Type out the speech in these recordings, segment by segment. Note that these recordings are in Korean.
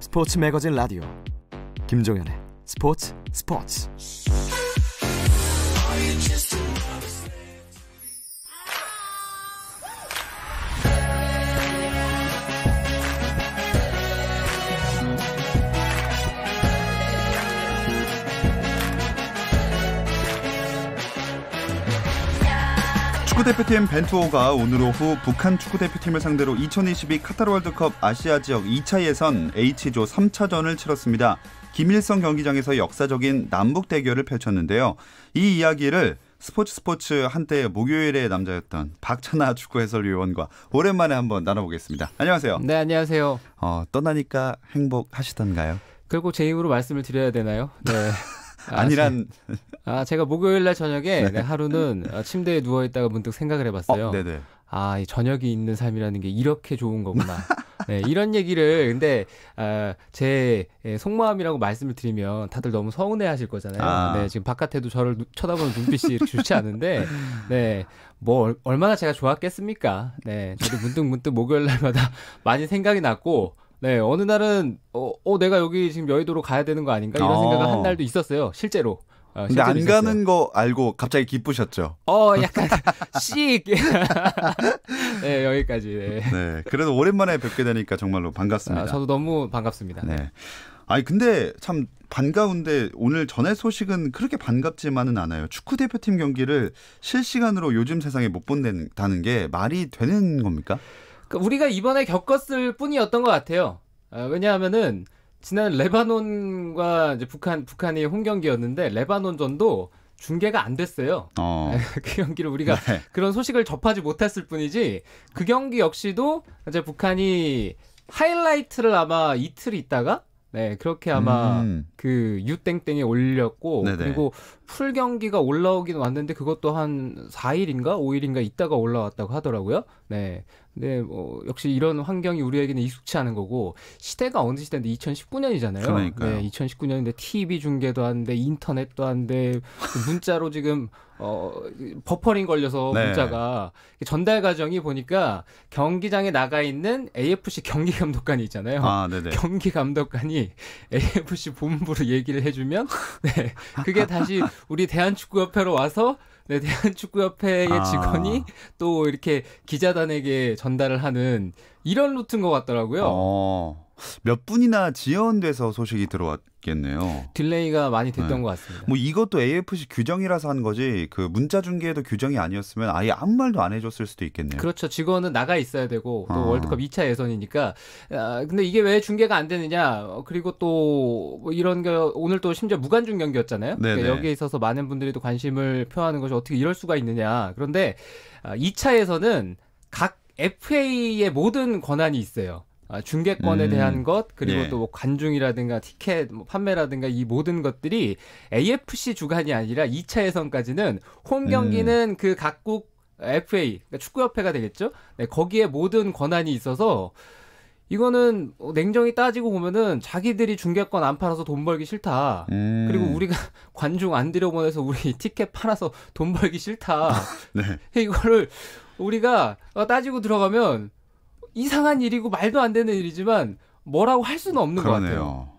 스포츠 매거진 라디오 김종현의 스포츠 스포츠 축구대표팀 벤투호가 오늘 오후 북한 축구대표팀을 상대로 2022 카타르 월드컵 아시아 지역 2차 예선 H조 3차전을 치렀습니다. 김일성 경기장에서 역사적인 남북 대결을 펼쳤는데요. 이 이야기를 스포츠 스포츠 한때 목요일의 남자였던 박찬아 축구 해설위원과 오랜만에 한번 나눠보겠습니다. 안녕하세요. 네, 안녕하세요. 어, 떠나니까 행복하시던가요? 그리고 제 입으로 말씀을 드려야 되나요? 네. 아, 아니란. 아, 제가 목요일 날 저녁에 네. 네 하루는 어, 침대에 누워 있다가 문득 생각을 해봤어요. 어, 네네. 아, 이 저녁이 있는 삶이라는 게 이렇게 좋은 거구나. 네, 이런 얘기를 근데 아, 제 예, 속마음이라고 말씀을 드리면 다들 너무 서운해하실 거잖아요. 아. 네, 지금 바깥에도 저를 쳐다보는 눈빛이 좋지 않은데, 네, 뭐 얼마나 제가 좋았겠습니까? 네, 저도 문득 문득 목요일 날마다 많이 생각이 났고 네, 어느 날은 어, 어 내가 여기 지금 여의도로 가야 되는 거 아닌가 이런 어. 생각을 한 날도 있었어요. 실제로. 어, 근데 안 있었어요. 가는 거 알고 갑자기 기쁘셨죠? 어, 약간 씩. 네, 여기까지. 네. 네. 그래도 오랜만에 뵙게 되니까 정말로 반갑습니다. 아, 저도 너무 반갑습니다. 네. 아니 근데 참 반가운데 오늘 전에 소식은 그렇게 반갑지만은 않아요. 축구 대표팀 경기를 실시간으로 요즘 세상에 못 본다는 게 말이 되는 겁니까? 그 우리가 이번에 겪었을 뿐이었던 것 같아요. 어, 왜냐하면은 지난 레바논과 이제 북한 북한이 홈 경기였는데 레바논전도 중계가 안 됐어요. 어. 그 경기를 우리가 네. 그런 소식을 접하지 못했을 뿐이지 그 경기 역시도 이제 북한이 하이라이트를 아마 이틀 있다가 네 그렇게 아마 음. 그 유땡땡에 올렸고 네네. 그리고 풀 경기가 올라오긴 왔는데 그것도 한 4일인가 5일인가 있다가 올라왔다고 하더라고요. 네 네, 뭐 역시 이런 환경이 우리에게는 익숙치 않은 거고 시대가 어느 시대인데 2019년이잖아요. 그러니까요. 네, 2019년인데 TV 중계도 한데 인터넷도 한데 문자로 지금 어 버퍼링 걸려서 네. 문자가 전달 과정이 보니까 경기장에 나가 있는 AFC 경기 감독관이 있잖아요. 아, 경기 감독관이 AFC 본부로 얘기를 해주면 네, 그게 다시 우리 대한축구협회로 와서 네, 대한축구협회의 아. 직원이 또 이렇게 기자단에게 전달을 하는 이런 루트인 것 같더라고요. 어. 몇 분이나 지연돼서 소식이 들어왔겠네요. 딜레이가 많이 됐던 네. 것 같습니다. 뭐 이것도 AFC 규정이라서 하는 거지 그 문자 중계에도 규정이 아니었으면 아예 아무 말도 안 해줬을 수도 있겠네요. 그렇죠. 직원은 나가 있어야 되고 또 아. 월드컵 2차 예선이니까. 아, 근데 이게 왜 중계가 안 되느냐? 그리고 또 뭐 이런 게 오늘 또 심지어 무관중 경기였잖아요. 네, 그러니까 네. 여기에 있어서 많은 분들이 또 관심을 표하는 것이 어떻게 이럴 수가 있느냐. 그런데 2차에서는 아, 각 FA의 모든 권한이 있어요. 아, 중계권에 음. 대한 것 그리고 예. 네. 또뭐 관중이라든가 티켓 뭐 판매라든가 이 모든 것들이 AFC 주간이 아니라 2차 예선까지는 홈 경기는 음. 그 각국 FA 그러니까 축구협회가 되겠죠. 네, 거기에 모든 권한이 있어서 이거는 뭐 냉정히 따지고 보면은 자기들이 중계권안 팔아서 돈 벌기 싫다. 음. 그리고 우리가 관중 안 들여보내서 우리 티켓 팔아서 돈 벌기 싫다. 네. 이거를 우리가 따지고 들어가면 이상한 일이고 말도 안 되는 일이지만 뭐라고 할 수는 없는 그러네요. 것 같아요.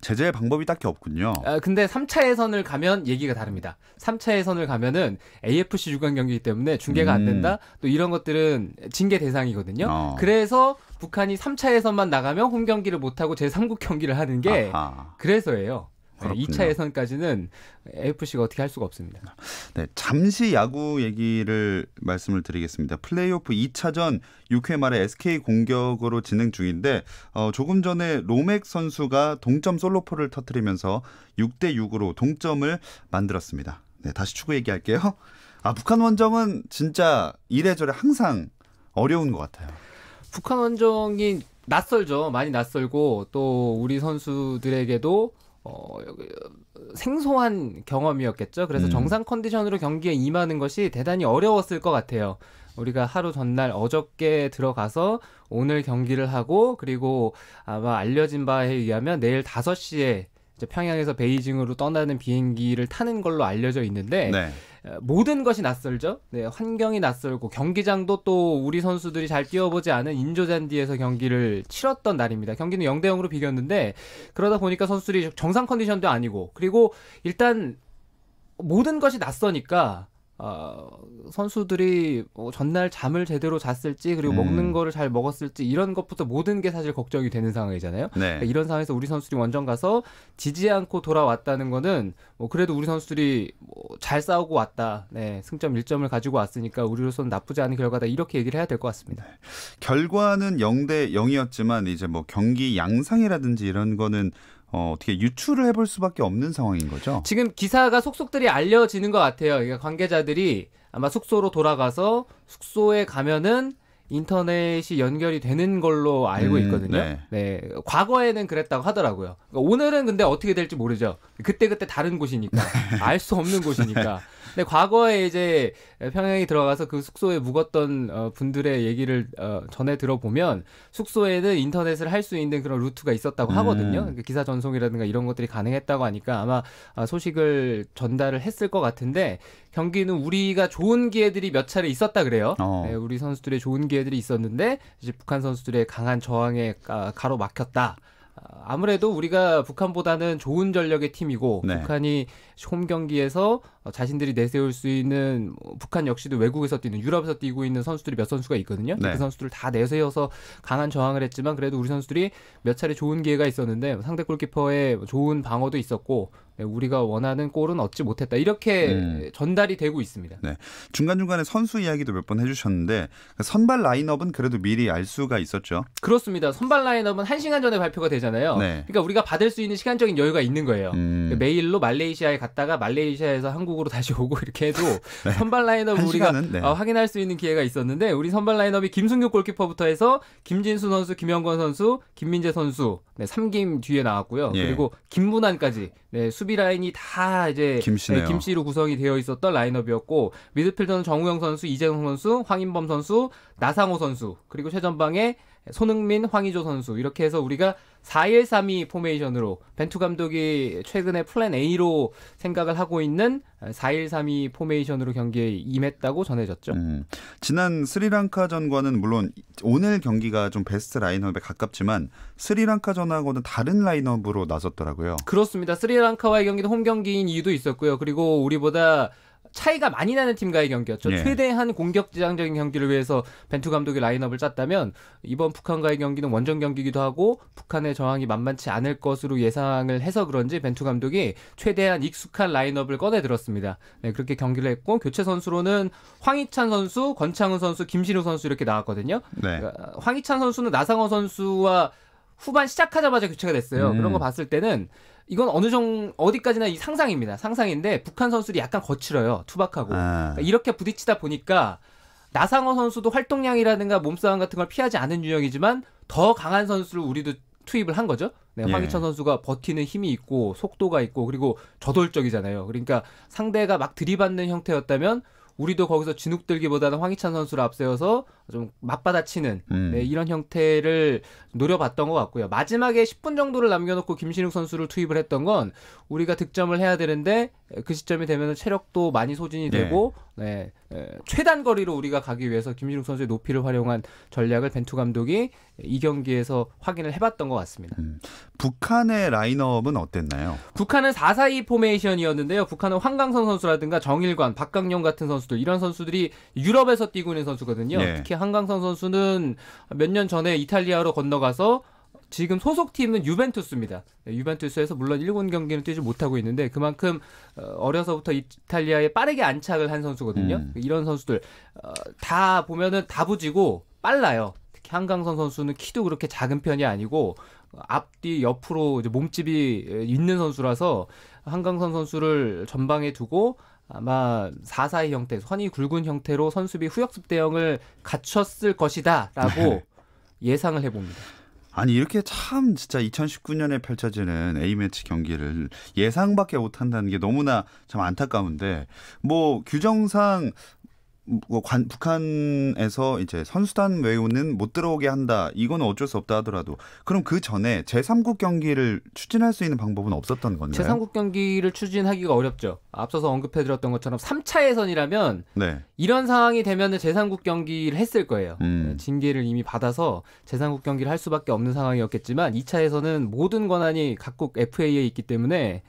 제재 방법이 딱히 없군요. 아, 근데 3차 예선을 가면 얘기가 다릅니다. 3차 예선을 가면은 AFC 6강 경기 때문에 중계가 음. 안 된다. 또 이런 것들은 징계 대상이거든요. 어. 그래서 북한이 3차 예선만 나가면 홈 경기를 못 하고 제3국 경기를 하는 게 아하. 그래서예요. 네, 그렇군요. 2차 예선까지는 AFC가 어떻게 할 수가 없습니다. 네, 잠시 야구 얘기를 말씀을 드리겠습니다. 플레이오프 2차전 6회 말에 SK 공격으로 진행 중인데 어, 조금 전에 로맥 선수가 동점 솔로포를 터뜨리면서 6대 6으로 동점을 만들었습니다. 네, 다시 축구 얘기할게요. 아, 북한 원정은 진짜 이래저래 항상 어려운 것 같아요. 북한 원정이 낯설죠. 많이 낯설고 또 우리 선수들에게도 어, 생소한 경험이었겠죠. 그래서 음. 정상 컨디션으로 경기에 임하는 것이 대단히 어려웠을 것 같아요. 우리가 하루 전날 어저께 들어가서 오늘 경기를 하고 그리고 아마 알려진 바에 의하면 내일 5 시에 평양에서 베이징으로 떠나는 비행기를 타는 걸로 알려져 있는데 네. 어, 모든 것이 낯설죠. 네, 환경이 낯설고 경기장도 또 우리 선수들이 잘 뛰어보지 않은 인조잔디에서 경기를 치렀던 날입니다. 경기는 0대 0으로 비겼는데 그러다 보니까 선수들이 정상 컨디션도 아니고 그리고 일단 모든 것이 낯서니까 어, 선수들이 어, 전날 잠을 제대로 잤을지 그리고 음. 먹는 거를 잘 먹었을지 이런 것부터 모든 게 사실 걱정이 되는 상황이잖아요. 네. 그러니까 이런 상황에서 우리 선수들이 원정 가서 지지 않고 돌아왔다는 거는 뭐 그래도 우리 선수들이 뭐잘 싸우고 왔다. 네, 승점 1점을 가지고 왔으니까 우리로서는 나쁘지 않은 결과다. 이렇게 얘기를 해야 될 것 같습니다. 네. 결과는 0대 0이었지만 이제 뭐 경기 양상이라든지 이런 거는 어, 어떻게 유출을 해볼 수밖에 없는 상황인 거죠. 지금 기사가 속속들이 알려지는 것 같아요. 그러니까 관계자들이 아마 숙소로 돌아가서 숙소에 가면은 인터넷이 연결이 되는 걸로 알고 음, 있거든요. 음, 네. 네. 과거에는 그랬다고 하더라고요. 그러니까 오늘은 근데 어떻게 될지 모르죠. 그때 그때 다른 곳이니까 네. 알수 없는 곳이니까 근데 과거에 이제 평양에 들어가서 그 숙소에 묵었던 어, 분들의 얘기를 어, 전해 들어보면 숙소에는 인터넷을 할 수 있는 그런 루트가 있었다고 하거든요. 음. 그러니까 기사 전송이라든가 이런 것들이 가능했다고 하니까 아마 아, 소식을 전달을 했을 것 같은데 경기는 우리가 좋은 기회들이 몇 차례 있었다 그래요. 어. 네, 우리 선수들의 좋은 기회들이 있었는데 이제 북한 선수들의 강한 저항에 가로막혔다. 아무래도 우리가 북한보다는 좋은 전력의 팀이고 네. 북한이 홈 경기에서 자신들이 내세울 수 있는 북한 역시도 외국에서 뛰는 유럽에서 뛰고 있는 선수들이 몇 선수가 있거든요. 네. 그 선수들을 다 내세워서 강한 저항을 했지만 그래도 우리 선수들이 몇 차례 좋은 기회가 있었는데 상대 골키퍼의 좋은 방어도 있었고 예, 우리가 원하는 골은 얻지 못했다 이렇게 음. 전달이 되고 있습니다. 네. 중간 중간에 선수 이야기도 몇 번 해주셨는데 선발 라인업은 그래도 미리 알 수가 있었죠. 그렇습니다. 선발 라인업은 한 시간 전에 발표가 되잖아요. 네. 그러니까 우리가 받을 수 있는 시간적인 여유가 있는 거예요. 음. 메일로 말레이시아에 갔다가 말레이시아에서 한국으로 다시 오고 이렇게 해도 네. 선발 라인업을 우리가 네. 어, 확인할 수 있는 기회가 있었는데 우리 선발 라인업이 김승규 골키퍼부터 해서 김진수 선수, 김영건 선수, 김민재 선수 네, 3김 뒤에 나왔고요. 예. 그리고 김문환까지 네, 수비 수비 라인이 다 이제 김씨네요. 네, 김씨로 구성이 되어 있었던 라인업이었고 미드필더는 정우영 선수, 이재성 선수, 황인범 선수, 나상호 선수 그리고 최전방에 손흥민, 황희조 선수 이렇게 해서 우리가 4-1-3-2 포메이션으로 벤투 감독이 최근에 플랜 A로 생각을 하고 있는 4-1-3-2 포메이션으로 경기에 임했다고 전해졌죠. 음, 지난 스리랑카전과는 물론 오늘 경기가 좀 베스트 라인업에 가깝지만 스리랑카전하고는 다른 라인업으로 나섰더라고요. 그렇습니다. 스리랑카와의 경기도 홈 경기인 이유도 있었고요. 그리고 우리보다 차이가 많이 나는 팀과의 경기였죠. 예. 최대한 공격 지향적인 경기를 위해서 벤투 감독이 라인업을 짰다면 이번 북한과의 경기는 원정 경기기도 하고 북한의 저항이 만만치 않을 것으로 예상을 해서 그런지 벤투 감독이 최대한 익숙한 라인업을 꺼내 들었습니다. 네, 그렇게 경기를 했고 교체 선수로는 황희찬 선수, 권창훈 선수, 김신우 선수 이렇게 나왔거든요. 네. 그러니까 황희찬 선수는 나상호 선수와 후반 시작하자마자 교체가 됐어요. 음. 그런 거 음. 봤을 때는 이건 어느 정도 어디까지나 이 상상입니다. 상상인데 북한 선수들이 약간 거칠어요. 투박하고 아. 그러니까 이렇게 부딪치다 보니까 나상호 선수도 활동량이라든가 몸싸움 같은 걸 피하지 않은 유형이지만 더 강한 선수를 우리도 투입을 한 거죠. 네, 예. 황희천 선수가 버티는 힘이 있고 속도가 있고 그리고 저돌적이잖아요. 그러니까 상대가 막 들이받는 형태였다면 우리도 거기서 진흙들기보다는 황희찬 선수를 앞세워서 좀 맞받아치는 음. 네, 이런 형태를 노려봤던 것 같고요. 마지막에 10분 정도를 남겨놓고 김신욱 선수를 투입을 했던 건 우리가 득점을 해야 되는데 그 시점이 되면 체력도 많이 소진이 네. 되고 네. 네, 최단 거리로 우리가 가기 위해서 김신욱 선수의 높이를 활용한 전략을 벤투 감독이 이 경기에서 확인을 해봤던 것 같습니다. 음. 북한의 라인업은 어땠나요? 북한은 4-4-2 포메이션이었는데요. 북한은 황강선 선수라든가 정일관, 박강용 같은 선수들 이런 선수들이 유럽에서 뛰고 있는 선수거든요. 네. 특히 한강선 선수는 몇 년 전에 이탈리아로 건너가서 지금 소속팀은 유벤투스입니다. 네, 유벤투스에서 물론 일본 경기는 뛰지 못하고 있는데 그만큼 어, 어려서부터 이탈리아에 빠르게 안착을 한 선수거든요. 음. 이런 선수들 어, 다 보면은 다부지고 빨라요. 특히 한강선 선수는 키도 그렇게 작은 편이 아니고 앞뒤 옆으로 몸집이 있는 선수라서 한강선 선수를 전방에 두고 아마 4 4의 형태, 선이 굵은 형태로 선수비 후역습 대응을 갖췄을 것이다라고 네. 예상을 해봅니다. 아니 이렇게 참 진짜 2019년에 펼쳐지는 A 매치 경기를 예상밖에 못한다는 게 너무나 참 안타까운데 뭐 규정상 뭐 관, 북한에서 이제 선수단 외우는 못 들어오게 한다. 이건 어쩔 수 없다 하더라도 그럼 그 전에 제3국 경기를 추진할 수 있는 방법은 없었던 건가요? 제3국 경기를 추진하기가 어렵죠. 앞서서 언급해 드렸던 것처럼 3차 예선이라면 네. 이런 상황이 되면 은 제3국 경기를 했을 거예요. 음. 네, 징계를 이미 받아서 제3국 경기를 할 수밖에 없는 상황이었겠지만 2차에서는 모든 권한이 각국 FA에 있기 때문에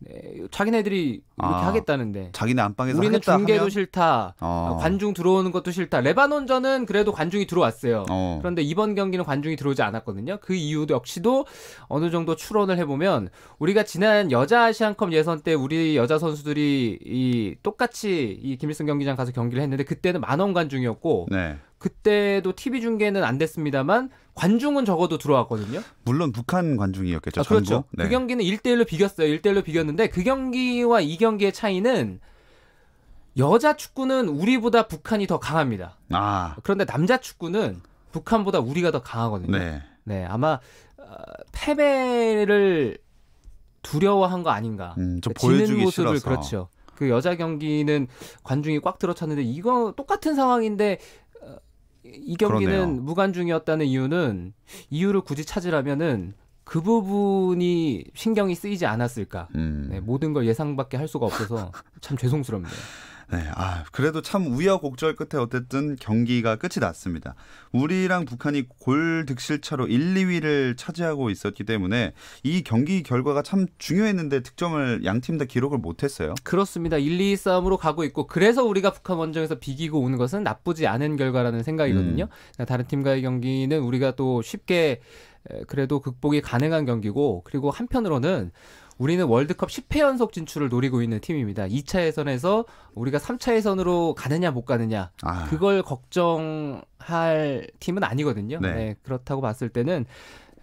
네, 자기네들이 이렇게 아, 하겠다는데 자기네 안방에서 우리는 중계도 하면? 싫다 어. 어. 관중 들어오는 것도 싫다 레바논전은 그래도 관중이 들어왔어요 어. 그런데 이번 경기는 관중이 들어오지 않았거든요 그 이유도 역시도 어느 정도 추론을 해보면 우리가 지난 여자 아시안컵 예선 때 우리 여자 선수들이 이 똑같이 이 김일성 경기장 가서 경기를 했는데 그때는 만원 관중이었고 네. 그때도 TV 중계는 안 됐습니다만 관중은 적어도 들어왔거든요. 물론 북한 관중이었겠죠. 아, 그렇죠. 그 네. 그 경기는 1대1로 비겼어요. 1대1로 비겼는데 그 경기와 이 경기의 차이는 여자 축구는 우리보다 북한이 더 강합니다. 아. 그런데 남자 축구는 북한보다 우리가 더 강하거든요. 네. 네 아마 어, 패배를 두려워한 거 아닌가. 음, 좀 그러니까 지는 모습을 싫어서. 그렇죠. 그 여자 경기는 관중이 꽉 들어찼는데 이거 똑같은 상황인데 이 경기는 그러네요. 무관중이었다는 이유는 이유를 굳이 찾으라면은 그 부분이 신경이 쓰이지 않았을까. 음. 네, 모든 걸 예상밖에 할 수가 없어서 참 죄송스럽네요. 네, 아 그래도 참 우여곡절 끝에 어쨌든 경기가 끝이 났습니다. 우리랑 북한이 골 득실차로 1, 2위를 차지하고 있었기 때문에 이 경기 결과가 참 중요했는데 득점을 양 팀 다 기록을 못했어요. 그렇습니다. 1, 2, 3으로 가고 있고 그래서 우리가 북한 원정에서 비기고 오는 것은 나쁘지 않은 결과라는 생각이거든요. 음. 다른 팀과의 경기는 우리가 또 쉽게 그래도 극복이 가능한 경기고 그리고 한편으로는 우리는 월드컵 10회 연속 진출을 노리고 있는 팀입니다. 2차 예선에서 우리가 3차 예선으로 가느냐 못 가느냐 아. 그걸 걱정할 팀은 아니거든요. 네. 네. 그렇다고 봤을 때는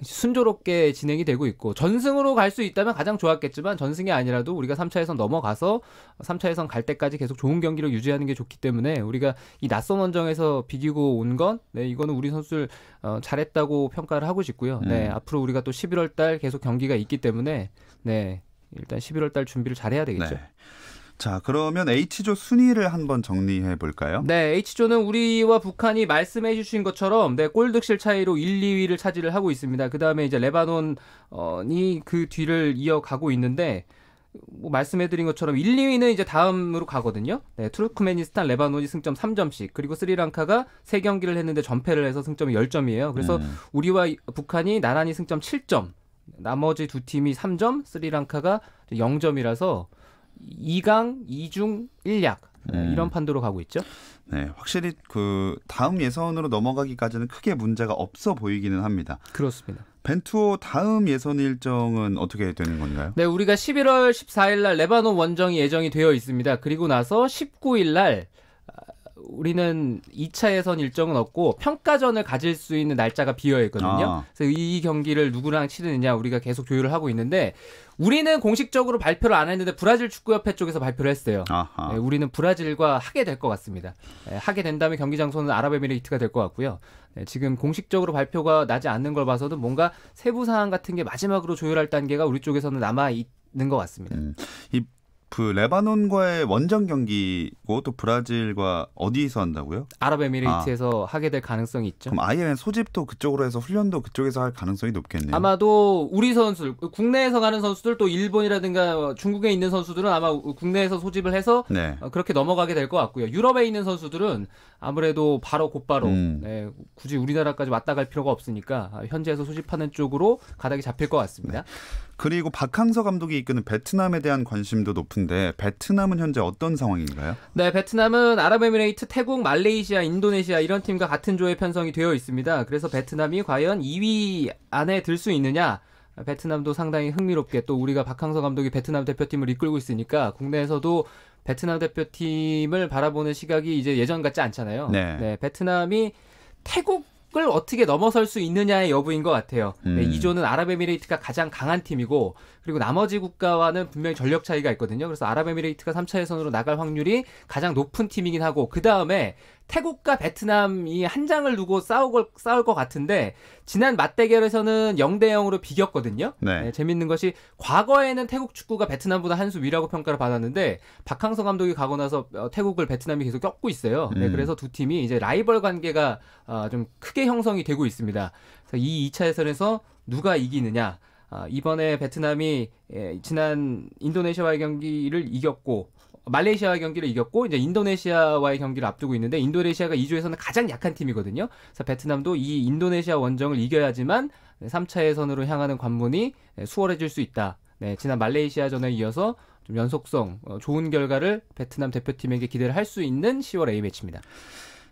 순조롭게 진행이 되고 있고 전승으로 갈 수 있다면 가장 좋았겠지만 전승이 아니라도 우리가 3차 에선 넘어가서 3차 에선갈 때까지 계속 좋은 경기를 유지하는 게 좋기 때문에 우리가 이 낯선 원정에서 비기고 온 건 네, 이거는 우리 선수들 어, 잘했다고 평가를 하고 싶고요. 네. 네, 앞으로 우리가 또 11월 달 계속 경기가 있기 때문에 네, 일단 11월 달 준비를 잘해야 되겠죠. 네. 자, 그러면 H조 순위를 한번 정리해 볼까요? 네, H조는 우리와 북한이 말씀해 주신 것처럼 네, 골득실 차이로 1, 2위를 차지를 하고 있습니다. 그다음에 이제 레바논이 그 뒤를 이어가고 있는데 뭐 말씀해드린 것처럼 1, 2위는 이제 다음으로 가거든요. 네, 투르크메니스탄, 레바논이 승점 3점씩 그리고 스리랑카가 세 경기를 했는데 전패를 해서 승점이 10점이에요. 그래서 음. 우리와 북한이 나란히 승점 7점, 나머지 두 팀이 3점, 스리랑카가 0점이라서 2강, 2중, 1약 음. 이런 판도로 가고 있죠. 네, 확실히 그 다음 예선으로 넘어가기까지는 크게 문제가 없어 보이기는 합니다. 그렇습니다. 벤투호 다음 예선 일정은 어떻게 되는 건가요? 네, 우리가 11월 14일 날 레바논 원정이 예정이 되어 있습니다. 그리고 나서 19일 날 우리는 2차 예선 일정은 없고 평가전을 가질 수 있는 날짜가 비어 있거든요. 아. 그래서 이 경기를 누구랑 치르느냐 우리가 계속 교유를 하고 있는데 우리는 공식적으로 발표를 안 했는데 브라질 축구협회 쪽에서 발표를 했어요. 네, 우리는 브라질과 하게 될 것 같습니다. 네, 하게 된다면 경기 장소는 아랍에미리트가 될 것 같고요. 네, 지금 공식적으로 발표가 나지 않는 걸 봐서도 뭔가 세부 사항 같은 게 마지막으로 조율할 단계가 우리 쪽에서는 남아 있는 것 같습니다. 음, 이그 레바논과의 원정 경기고 또 브라질과 어디서 한다고요? 아랍에미리트에서 아. 하게 될 가능성이 있죠. 그럼 아예 소집도 그쪽으로 해서 훈련도 그쪽에서 할 가능성이 높겠네요. 아마도 우리 선수 국내에서 가는 선수들 또 일본이라든가 중국에 있는 선수들은 아마 국내에서 소집을 해서 네. 어, 그렇게 넘어가게 될 것 같고요. 유럽에 있는 선수들은 아무래도 바로 곧바로 음. 네, 굳이 우리나라까지 왔다 갈 필요가 없으니까 현지에서 소집하는 쪽으로 가닥이 잡힐 것 같습니다. 네. 그리고 박항서 감독이 이끄는 베트남에 대한 관심도 높은데 베트남은 현재 어떤 상황인가요? 네, 베트남은 아랍에미레이트, 태국, 말레이시아, 인도네시아 이런 팀과 같은 조에 편성이 되어 있습니다. 그래서 베트남이 과연 2위 안에 들 수 있느냐? 베트남도 상당히 흥미롭게 또 우리가 박항서 감독이 베트남 대표팀을 이끌고 있으니까 국내에서도 베트남 대표팀을 바라보는 시각이 이제 예전 같지 않잖아요. 네, 네 베트남이 태국 이쪽을 어떻게 넘어설 수 있느냐의 여부인 것 같아요. 음. 네, 2조는 아랍에미레이트가 가장 강한 팀이고 그리고 나머지 국가와는 분명히 전력 차이가 있거든요. 그래서 아랍에미레이트가 3차 예선으로 나갈 확률이 가장 높은 팀이긴 하고 그 다음에 태국과 베트남이 한 장을 두고 싸우 싸울 것 같은데 지난 맞대결에서는 0대 0으로 비겼거든요. 네. 네, 재밌는 것이 과거에는 태국 축구가 베트남보다 한 수 위라고 평가를 받았는데 박항서 감독이 가고 나서 어, 태국을 베트남이 계속 꺾고 있어요. 네, 음. 네, 그래서 두 팀이 이제 라이벌 관계가 어, 좀 크게 형성이 되고 있습니다. 그래서 이 2차 에선에서 누가 이기느냐 아, 이번에 베트남이 예, 지난 인도네시아와의 경기를 이겼고 말레이시아와 경기를 이겼고 이제 인도네시아와의 경기를 앞두고 있는데 인도네시아가 2조에서는 가장 약한 팀이거든요. 그래서 베트남도 이 인도네시아 원정을 이겨야지만 3차 예선으로 향하는 관문이 수월해질 수 있다. 네, 지난 말레이시아전에 이어서 좀 연속성 어, 좋은 결과를 베트남 대표팀에게 기대를 할 수 있는 10월 A 매치입니다.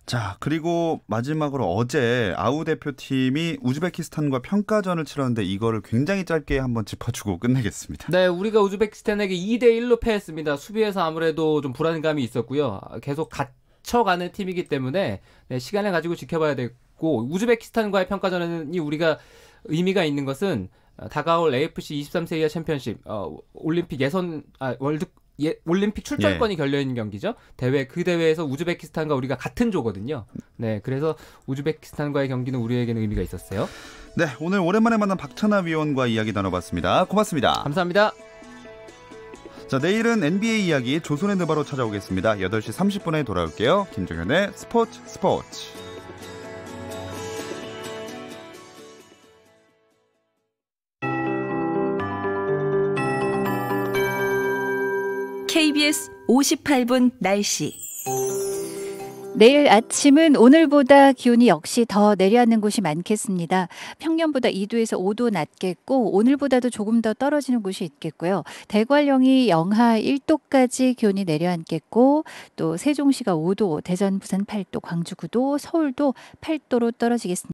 자, 그리고 마지막으로 어제 아우 대표팀이 우즈베키스탄과 평가전을 치렀는데 이거를 굉장히 짧게 한번 짚어주고 끝내겠습니다. 네, 우리가 우즈베키스탄에게 2대 1로 패했습니다. 수비에서 아무래도 좀 불안감이 있었고요. 계속 갇혀가는 팀이기 때문에 네, 시간을 가지고 지켜봐야 되고 우즈베키스탄과의 평가전이 우리가 의미가 있는 것은 다가올 AFC 23세 이하 챔피언십 어, 올림픽 예선 아 월드 예, 올림픽 출전권이 예. 걸려 있는 경기죠. 대회 그 대회에서 우즈베키스탄과 우리가 같은 조거든요. 네, 그래서 우즈베키스탄과의 경기는 우리에게는 의미가 있었어요. 네, 오늘 오랜만에 만난 박찬하 위원과 이야기 나눠봤습니다. 고맙습니다. 감사합니다. 자, 내일은 NBA 이야기 조선의 너바로 찾아오겠습니다. 8시 30분에 돌아올게요. 김종현의 스포츠 스포츠. KBS 58분 날씨. 내일 아침은 오늘보다 기온이 역시 더 내려앉는 곳이 많겠습니다. 평년보다 2도에서 5도 낮겠고 오늘보다도 조금 더 떨어지는 곳이 있겠고요. 대관령이 영하 1도까지 기온이 내려앉겠고 또 세종시가 5도, 대전 부산 8도, 광주 9도, 서울도 8도로 떨어지겠습니다.